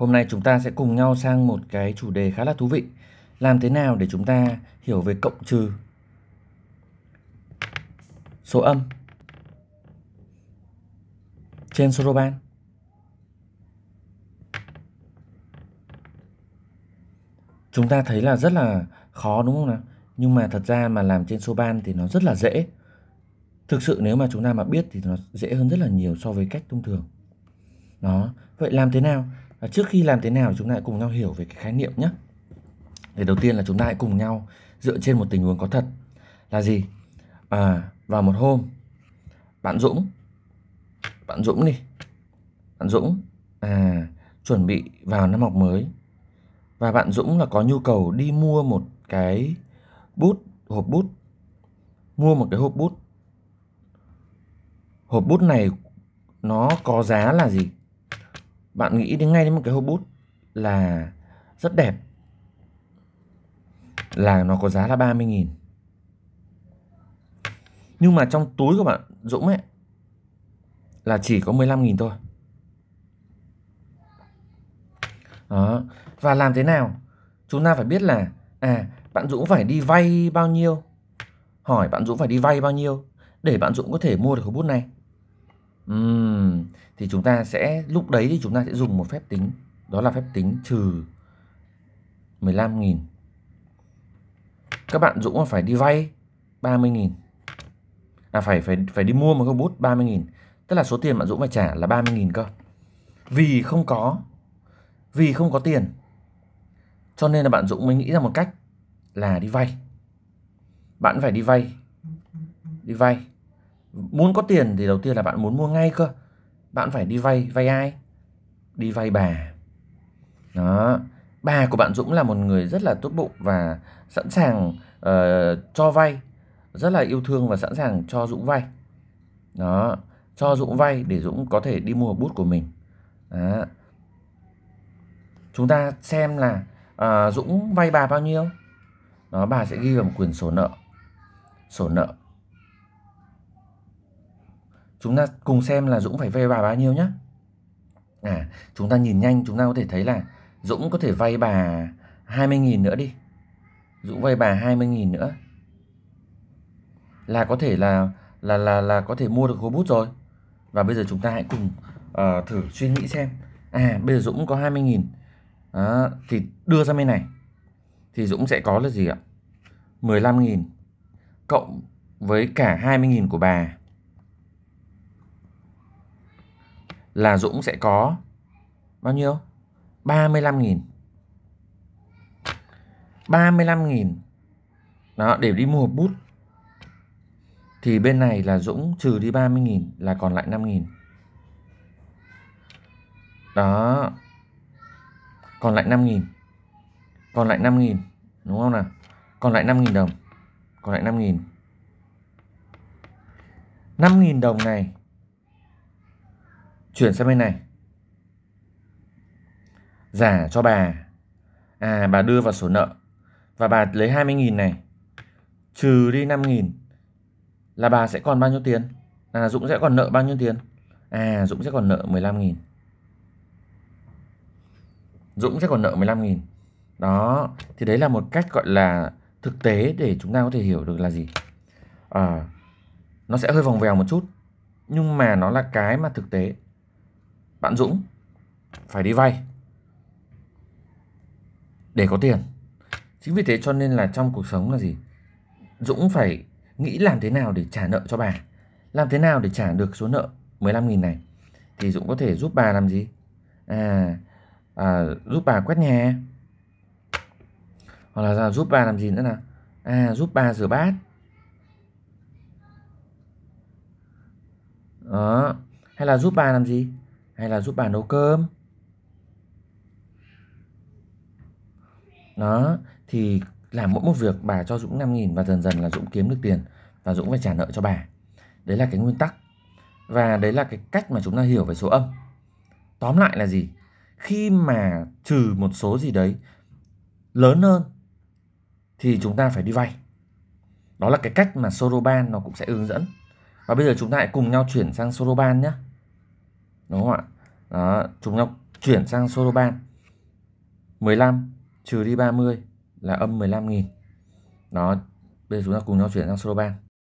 Hôm nay chúng ta sẽ cùng nhau sang một cái chủ đề khá là thú vị. Làm thế nào để chúng ta hiểu về cộng trừ số âm trên Soroban. Chúng ta thấy là rất là khó đúng không nào? Nhưng mà thật ra mà làm trên Soban thì nó rất là dễ. Thực sự nếu mà chúng ta mà biết thì nó dễ hơn rất là nhiều so với cách thông thường. Đó, vậy làm thế nào à, trước khi làm thế nào chúng ta hãy cùng nhau hiểu về cái khái niệm nhé để đầu tiên là chúng ta hãy cùng nhau dựa trên một tình huống có thật là gì à, vào một hôm bạn Dũng bạn Dũng đi bạn Dũng à chuẩn bị vào năm học mới và bạn Dũng là có nhu cầu đi mua một cái bút hộp bút mua một cái hộp bút hộp bút này nó có giá là gì bạn nghĩ đến ngay đến một cái hộp bút là rất đẹp là nó có giá là 30.000 nhưng mà trong túi của bạn Dũng ấy là chỉ có 15.000 thôi đó và làm thế nào chúng ta phải biết là à bạn Dũng phải đi vay bao nhiêu hỏi bạn Dũng phải đi vay bao nhiêu để bạn Dũng có thể mua được hộp bút này uhm thì chúng ta sẽ lúc đấy thì chúng ta sẽ dùng một phép tính đó là phép tính trừ 15.000 các bạn Dũng phải đi vay 30.000 à phải phải phải đi mua một cái bút 30.000 tức là số tiền bạn Dũng phải trả là 30.000 cơ vì không có vì không có tiền cho nên là bạn Dũng mới nghĩ ra một cách là đi vay bạn phải đi vay đi vay muốn có tiền thì đầu tiên là bạn muốn mua ngay cơ bạn phải đi vay vay ai đi vay bà đó bà của bạn Dũng là một người rất là tốt bụng và sẵn sàng uh, cho vay rất là yêu thương và sẵn sàng cho Dũng vay đó cho Dũng vay để Dũng có thể đi mua bút của mình đó. chúng ta xem là uh, Dũng vay bà bao nhiêu đó bà sẽ ghi vào một quyển sổ nợ sổ nợ chúng ta cùng xem là Dũng phải vay bà bao nhiêu nhé à chúng ta nhìn nhanh chúng ta có thể thấy là Dũng có thể vay bà 20.000 nữa đi Dũng vay bà 20.000 nữa là có thể là là là là có thể mua được gối bút rồi và bây giờ chúng ta hãy cùng uh, thử suy nghĩ xem à bây giờ Dũng có 20.000 đó, thì đưa ra bên này thì Dũng sẽ có là gì ạ 15.000 cộng với cả 20.000 của bà là Dũng sẽ có bao nhiêu? 35.000. 35.000. Đó, để đi mua bút. Thì bên này là Dũng trừ đi 30.000 là còn lại 5.000. Đó. Còn lại 5.000. Còn lại 5.000, đúng không nào? Còn lại 5.000 đồng. Còn lại 5.000. 5.000 đồng này chuyển sang bên này giả cho bà à bà đưa vào sổ nợ và bà lấy 20.000 này trừ đi 5.000 là bà sẽ còn bao nhiêu tiền là Dũng sẽ còn nợ bao nhiêu tiền à Dũng sẽ còn nợ 15.000 Dũng sẽ còn nợ 15.000 đó thì đấy là một cách gọi là thực tế để chúng ta có thể hiểu được là gì à, nó sẽ hơi vòng vèo một chút nhưng mà nó là cái mà thực tế bạn Dũng phải đi vay để có tiền. Chính vì thế cho nên là trong cuộc sống là gì? Dũng phải nghĩ làm thế nào để trả nợ cho bà. Làm thế nào để trả được số nợ 15.000 này? Thì Dũng có thể giúp bà làm gì? À, à giúp bà quét nhà. Hoặc là giúp bà làm gì nữa nào? À, giúp bà rửa bát. Đó. Hay là giúp bà làm gì? hay là giúp bà nấu cơm đó thì làm mỗi một việc bà cho Dũng năm nghìn và dần dần là Dũng kiếm được tiền và Dũng phải trả nợ cho bà đấy là cái nguyên tắc và đấy là cái cách mà chúng ta hiểu về số âm tóm lại là gì khi mà trừ một số gì đấy lớn hơn thì chúng ta phải đi vay đó là cái cách mà Soroban nó cũng sẽ hướng dẫn và bây giờ chúng ta hãy cùng nhau chuyển sang Soroban nhé đúng không ạ đó chúng nó chuyển sang solo ban 15 trừ đi 30 là âm 15.000 đó bây giờ chúng ta cùng nhau chuyển sang solo ban